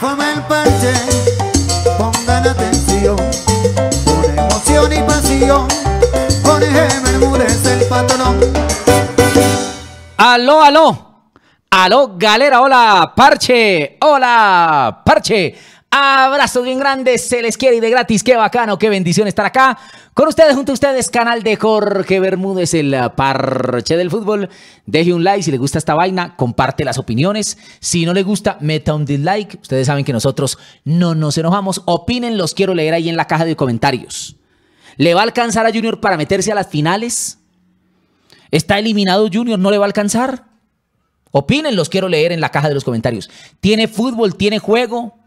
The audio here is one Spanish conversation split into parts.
Con el parche, pongan atención, con emoción y pasión, Jorge Bermúdez el patrón. Aló, aló, aló, galera, hola, parche, hola, parche. Abrazo bien grande, se les quiere y de gratis, qué bacano, qué bendición estar acá con ustedes, junto a ustedes, canal de Jorge Bermúdez, el parche del fútbol. Deje un like si le gusta esta vaina, comparte las opiniones. Si no le gusta, meta un dislike. Ustedes saben que nosotros no nos enojamos. Opinen, los quiero leer ahí en la caja de comentarios. ¿Le va a alcanzar a Junior para meterse a las finales? ¿Está eliminado Junior? ¿No le va a alcanzar? Opinen, los quiero leer en la caja de los comentarios. ¿Tiene fútbol? ¿Tiene juego?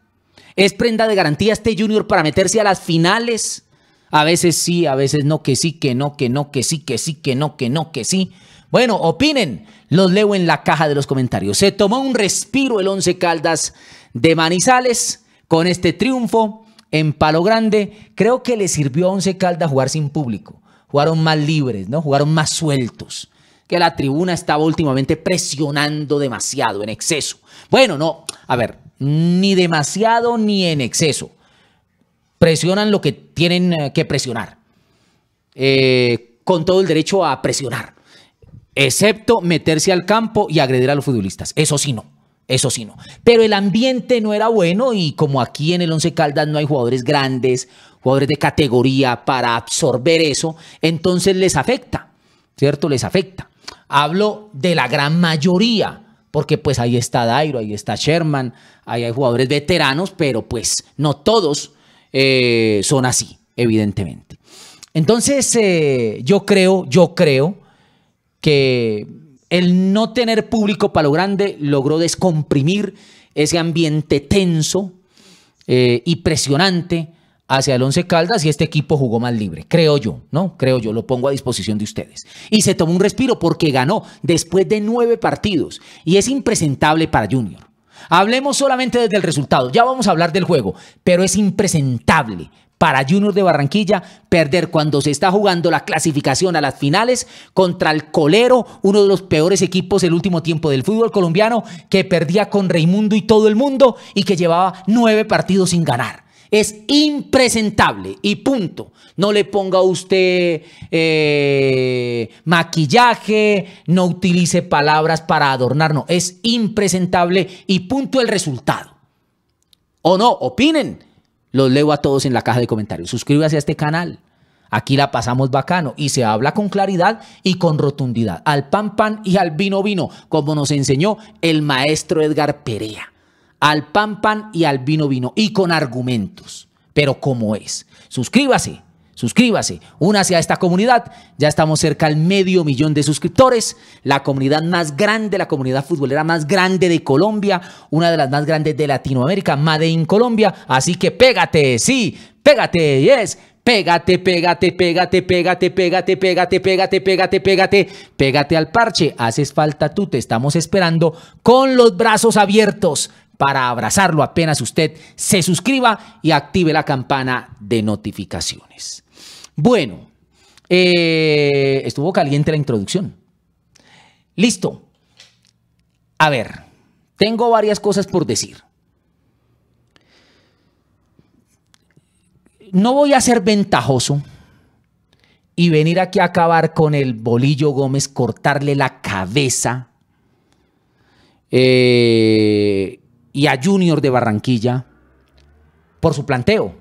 ¿Es prenda de garantía este Junior para meterse a las finales? A veces sí, a veces no, que sí, que no, que no, que sí, que sí, que no, que no, que sí. Bueno, opinen. Los leo en la caja de los comentarios. Se tomó un respiro el Once Caldas de Manizales con este triunfo en Palo Grande. Creo que le sirvió a Once Caldas jugar sin público. Jugaron más libres, ¿no? Jugaron más sueltos. Que la tribuna estaba últimamente presionando demasiado, en exceso. Bueno, no, a ver, ni demasiado ni en exceso. Presionan lo que tienen eh, que presionar, eh, con todo el derecho a presionar, excepto meterse al campo y agredir a los futbolistas. Eso sí no, eso sí no. Pero el ambiente no era bueno y como aquí en el Once Caldas no hay jugadores grandes, jugadores de categoría para absorber eso, entonces les afecta, ¿cierto? Les afecta. Hablo de la gran mayoría porque pues ahí está Dairo, ahí está Sherman, ahí hay jugadores veteranos, pero pues no todos eh, son así, evidentemente. Entonces, eh, yo creo, yo creo que el no tener público para lo grande logró descomprimir ese ambiente tenso eh, y presionante hacia el Once Caldas y este equipo jugó más libre, creo yo, ¿no? Creo yo, lo pongo a disposición de ustedes. Y se tomó un respiro porque ganó después de nueve partidos y es impresentable para Junior. Hablemos solamente desde el resultado, ya vamos a hablar del juego, pero es impresentable para Junior de Barranquilla perder cuando se está jugando la clasificación a las finales contra el Colero, uno de los peores equipos del último tiempo del fútbol colombiano, que perdía con Reimundo y todo el mundo y que llevaba nueve partidos sin ganar es impresentable y punto. No le ponga usted eh, maquillaje, no utilice palabras para adornarnos. es impresentable y punto el resultado. O no, opinen. Los leo a todos en la caja de comentarios. Suscríbase a este canal. Aquí la pasamos bacano y se habla con claridad y con rotundidad. Al pan pan y al vino vino, como nos enseñó el maestro Edgar Perea al pan pan y al vino vino y con argumentos, pero como es. Suscríbase, suscríbase, únase a esta comunidad. Ya estamos cerca al medio millón de suscriptores, la comunidad más grande, la comunidad futbolera más grande de Colombia, una de las más grandes de Latinoamérica, Made in Colombia. Así que pégate, sí, pégate, yes. Pégate, pégate, pégate, pégate, pégate, pégate, pégate, pégate, pégate, pégate al parche. Haces falta tú, te estamos esperando con los brazos abiertos para abrazarlo apenas usted se suscriba y active la campana de notificaciones. Bueno, eh, estuvo caliente la introducción. Listo. A ver, tengo varias cosas por decir. No voy a ser ventajoso y venir aquí a acabar con el bolillo Gómez, cortarle la cabeza. Eh, y a Junior de Barranquilla por su planteo.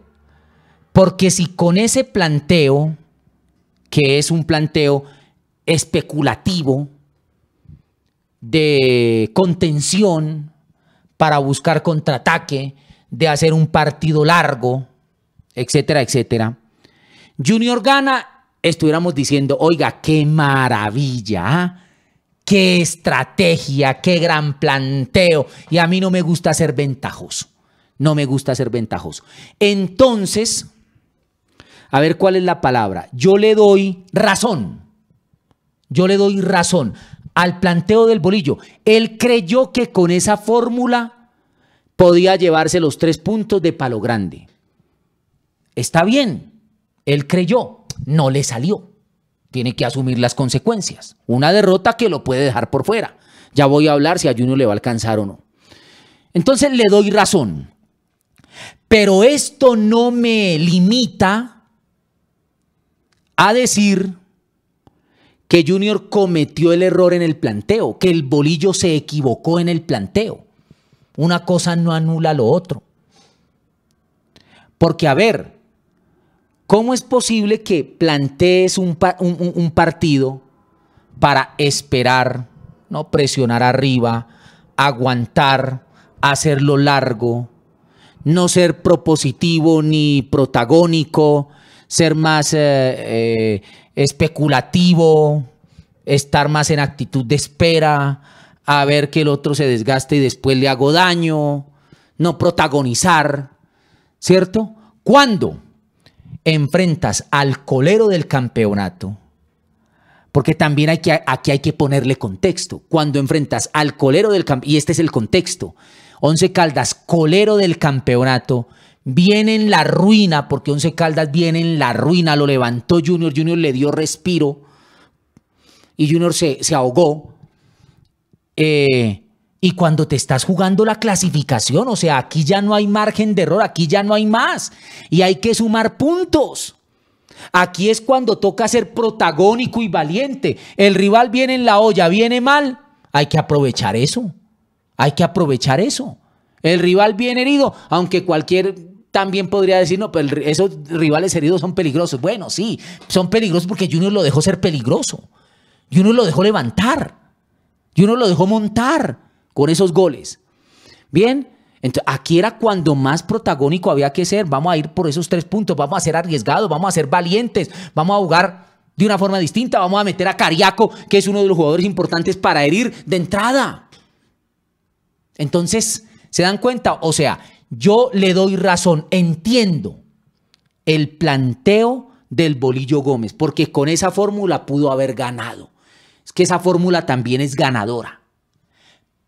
Porque si con ese planteo, que es un planteo especulativo, de contención para buscar contraataque, de hacer un partido largo, etcétera, etcétera. Junior gana, estuviéramos diciendo, oiga, qué maravilla. ¿ah? qué estrategia, qué gran planteo. Y a mí no me gusta ser ventajoso. No me gusta ser ventajoso. Entonces, a ver cuál es la palabra. Yo le doy razón. Yo le doy razón al planteo del bolillo. Él creyó que con esa fórmula podía llevarse los tres puntos de palo grande. Está bien. Él creyó. No le salió tiene que asumir las consecuencias. Una derrota que lo puede dejar por fuera. Ya voy a hablar si a Junior le va a alcanzar o no. Entonces le doy razón. Pero esto no me limita a decir que Junior cometió el error en el planteo, que el bolillo se equivocó en el planteo. Una cosa no anula lo otro. Porque, a ver, ¿Cómo es posible que plantees un, partido para esperar, no presionar arriba, aguantar, hacerlo largo, no ser propositivo ni protagónico, ser más eh, eh, especulativo, estar más en actitud de espera, a ver que el otro se desgaste y después le hago daño, no protagonizar, ¿cierto? ¿Cuándo? enfrentas al colero del campeonato, porque también hay aquí hay que ponerle contexto. Cuando enfrentas al colero del campeonato, y este es el contexto, Once Caldas, colero del campeonato, viene en la ruina, porque Once Caldas viene en la ruina, lo levantó Junior, Junior le dio respiro y Junior se, se ahogó. Eh, y cuando te estás jugando la clasificación, o sea, aquí ya no hay margen de error, aquí ya no hay más. Y hay que sumar puntos. Aquí es cuando toca ser protagónico y valiente. El rival viene en la olla, viene mal. Hay que aprovechar eso. Hay que aprovechar eso. El rival viene herido, aunque cualquier también podría decir, no, pero esos rivales heridos son peligrosos. Bueno, sí, son peligrosos porque Junior lo dejó ser peligroso. Junior lo dejó levantar. Junior lo dejó montar con esos goles. Bien, aquí era cuando más protagónico había que ser. Vamos a ir por esos tres puntos, vamos a ser arriesgados, vamos a ser valientes, vamos a jugar de una forma distinta, vamos a meter a Cariaco, que es uno de los jugadores importantes para herir de entrada. Entonces, ¿se dan cuenta? O sea, yo le doy razón, entiendo el planteo del Bolillo Gómez, porque con esa fórmula pudo haber ganado. Es que esa fórmula también es ganadora.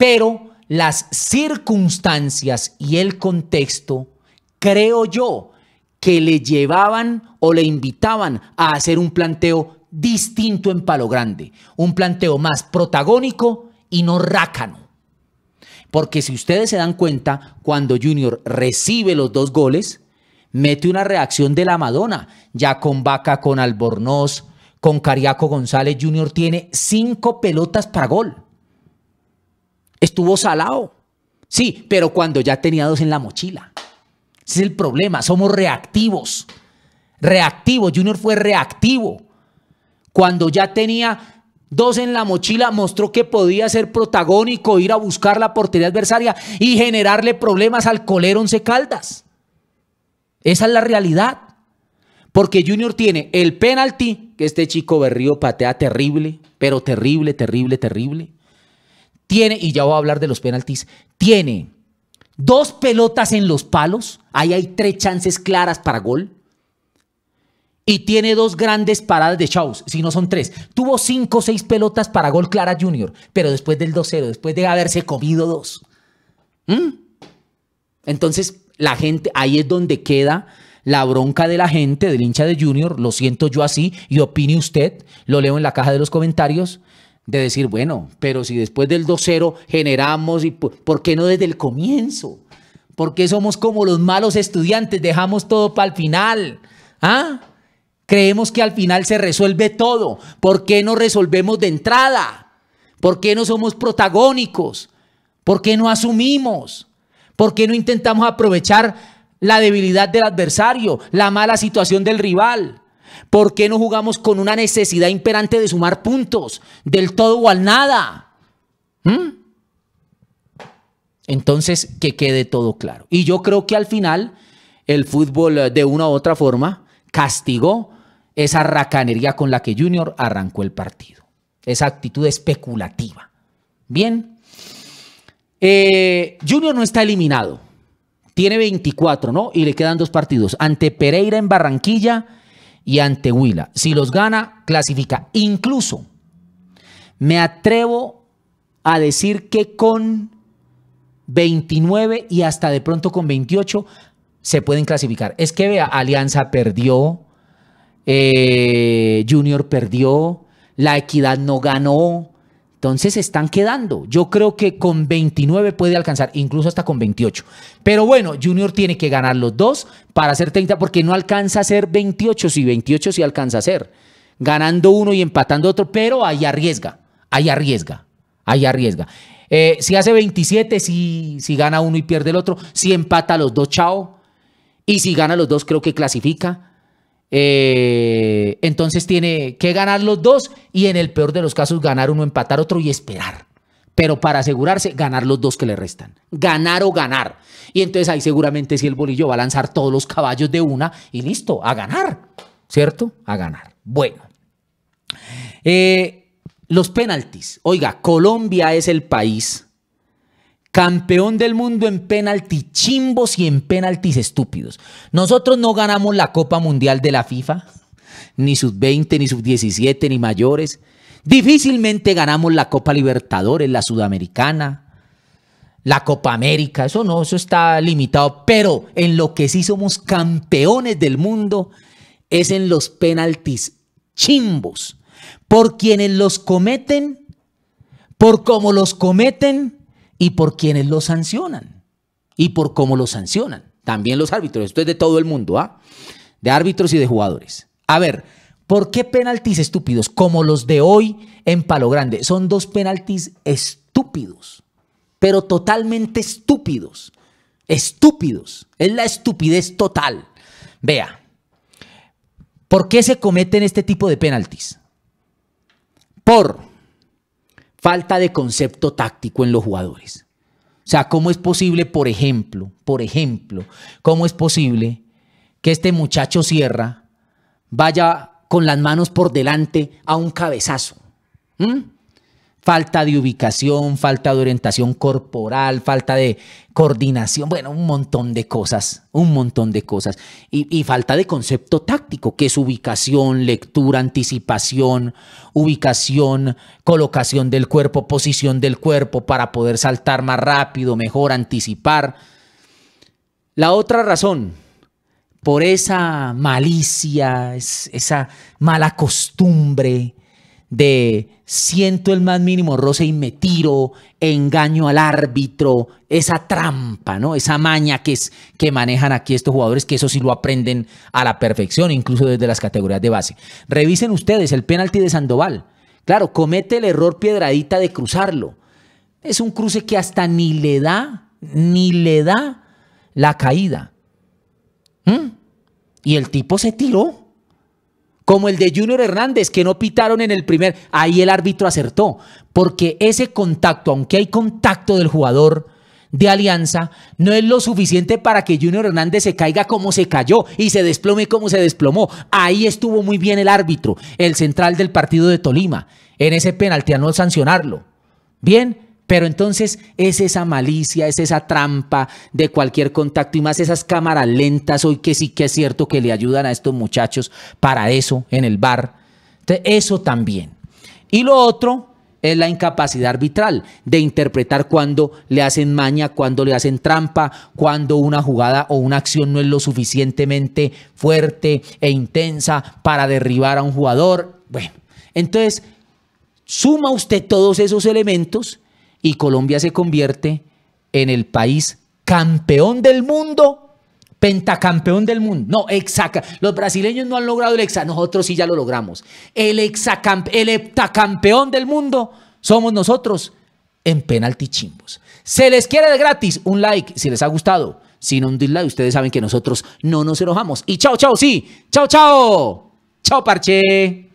Pero las circunstancias y el contexto, creo yo, que le llevaban o le invitaban a hacer un planteo distinto en Palo Grande, un planteo más protagónico y no rácano. Porque si ustedes se dan cuenta, cuando Junior recibe los dos goles, mete una reacción de la Madonna, ya con Vaca, con Albornoz, con Cariaco González, Junior tiene cinco pelotas para gol estuvo salado. Sí, pero cuando ya tenía dos en la mochila. Ese es el problema, somos reactivos. Reactivo, Junior fue reactivo. Cuando ya tenía dos en la mochila, mostró que podía ser protagónico, ir a buscar la portería adversaria y generarle problemas al colero Once Caldas. Esa es la realidad. Porque Junior tiene el penalti, que este chico Berrío patea terrible, pero terrible, terrible, terrible tiene, y ya voy a hablar de los penaltis, tiene dos pelotas en los palos, ahí hay tres chances claras para gol, y tiene dos grandes paradas de Chaus, si no son tres. Tuvo cinco o seis pelotas para gol Clara Junior, pero después del 2-0, después de haberse comido dos. ¿Mm? Entonces, la gente, ahí es donde queda la bronca de la gente, del hincha de Junior, lo siento yo así y opine usted, lo leo en la caja de los comentarios de decir, bueno, pero si después del 2-0 generamos, y por, qué no desde el comienzo? ¿Por qué somos como los malos estudiantes? Dejamos todo para el final. ¿Ah? Creemos que al final se resuelve todo. ¿Por qué no resolvemos de entrada? ¿Por qué no somos protagónicos? ¿Por qué no asumimos? ¿Por qué no intentamos aprovechar la debilidad del adversario, la mala situación del rival? ¿Por qué no jugamos con una necesidad imperante de sumar puntos, del todo o al nada? ¿Mm? Entonces, que quede todo claro. Y yo creo que al final el fútbol eh, de una u otra forma castigó esa racanería con la que Junior arrancó el partido, esa actitud especulativa. Bien, eh, Junior no está eliminado, tiene 24, ¿no? Y le quedan dos partidos, ante Pereira en Barranquilla y ante Huila. Si los gana, clasifica. Incluso me atrevo a decir que con 29 y hasta de pronto con 28 se pueden clasificar. Es que vea, Alianza perdió, eh, Junior perdió, La Equidad no ganó, entonces están quedando. Yo creo que con 29 puede alcanzar, incluso hasta con 28. Pero bueno, Junior tiene que ganar los dos para hacer 30 porque no alcanza a ser 28, si 28 sí alcanza a ser. Ganando uno y empatando otro, pero ahí arriesga, ahí arriesga, ahí arriesga. Eh, si hace 27, si, si gana uno y pierde el otro, si empata los dos, chao. Y si gana los dos, creo que clasifica. Eh, entonces tiene que ganar los dos y en el peor de los casos ganar uno, empatar otro y esperar. Pero para asegurarse, ganar los dos que le restan. Ganar o ganar. Y entonces ahí seguramente si el bolillo va a lanzar todos los caballos de una y listo, a ganar. ¿Cierto? A ganar. Bueno. Eh, los penaltis. Oiga, Colombia es el país Campeón del mundo en penalti chimbos y en penaltis estúpidos. Nosotros no ganamos la Copa Mundial de la FIFA, ni sus 20, ni sus 17, ni mayores. Difícilmente ganamos la Copa Libertadores, la Sudamericana, la Copa América. Eso no, eso está limitado. Pero en lo que sí somos campeones del mundo es en los penaltis chimbos. Por quienes los cometen, por cómo los cometen y por quienes lo sancionan y por cómo lo sancionan. También los árbitros, esto es de todo el mundo, ¿ah? De árbitros y de jugadores. A ver, ¿por qué penaltis estúpidos como los de hoy en Palo Grande? Son dos penaltis estúpidos, pero totalmente estúpidos. Estúpidos. Es la estupidez total. Vea, ¿por qué se cometen este tipo de penaltis? Por falta de concepto táctico en los jugadores. O sea, ¿cómo es posible, por ejemplo, por ejemplo, cómo es posible que este muchacho cierra vaya con las manos por delante a un cabezazo? ¿Mm? falta de ubicación, falta de orientación corporal, falta de coordinación, bueno, un montón de cosas, un montón de cosas. Y, falta de concepto táctico, que es ubicación, lectura, anticipación, ubicación, colocación del cuerpo, posición del cuerpo para poder saltar más rápido, mejor, anticipar. La otra razón, por esa malicia, esa mala costumbre, de siento el más mínimo roce y me tiro, engaño al árbitro, esa trampa, ¿no? Esa maña que, es, que manejan aquí estos jugadores, que eso sí lo aprenden a la perfección, incluso desde las categorías de base. Revisen ustedes el penalti de Sandoval. Claro, comete el error piedradita de cruzarlo. Es un cruce que hasta ni le da, ni le da la caída. ¿Mm? Y el tipo se tiró como el de Junior Hernández, que no pitaron en el primer, ahí el árbitro acertó, porque ese contacto, aunque hay contacto del jugador de Alianza, no es lo suficiente para que Junior Hernández se caiga como se cayó y se desplome como se desplomó. Ahí estuvo muy bien el árbitro, el central del partido de Tolima, en ese penalti a no sancionarlo. Bien, pero entonces es esa malicia, es esa trampa de cualquier contacto y más esas cámaras lentas hoy que sí que es cierto que le ayudan a estos muchachos para eso en el bar. eso también. Y lo otro es la incapacidad arbitral de interpretar cuando le hacen maña, cuando le hacen trampa, cuando una jugada o una acción no es lo suficientemente fuerte e intensa para derribar a un jugador. Bueno, entonces suma usted todos esos elementos y Colombia se convierte en el país campeón del mundo, pentacampeón del mundo. No, exaca. Los brasileños no han logrado el hexa, nosotros sí ya lo logramos. El el heptacampeón del mundo somos nosotros en penalti chimbos. Se les quiere de gratis un like si les ha gustado. Sin un dislike, ustedes saben que nosotros no nos enojamos. Y chao, chao, sí. Chao, chao. Chao, parche.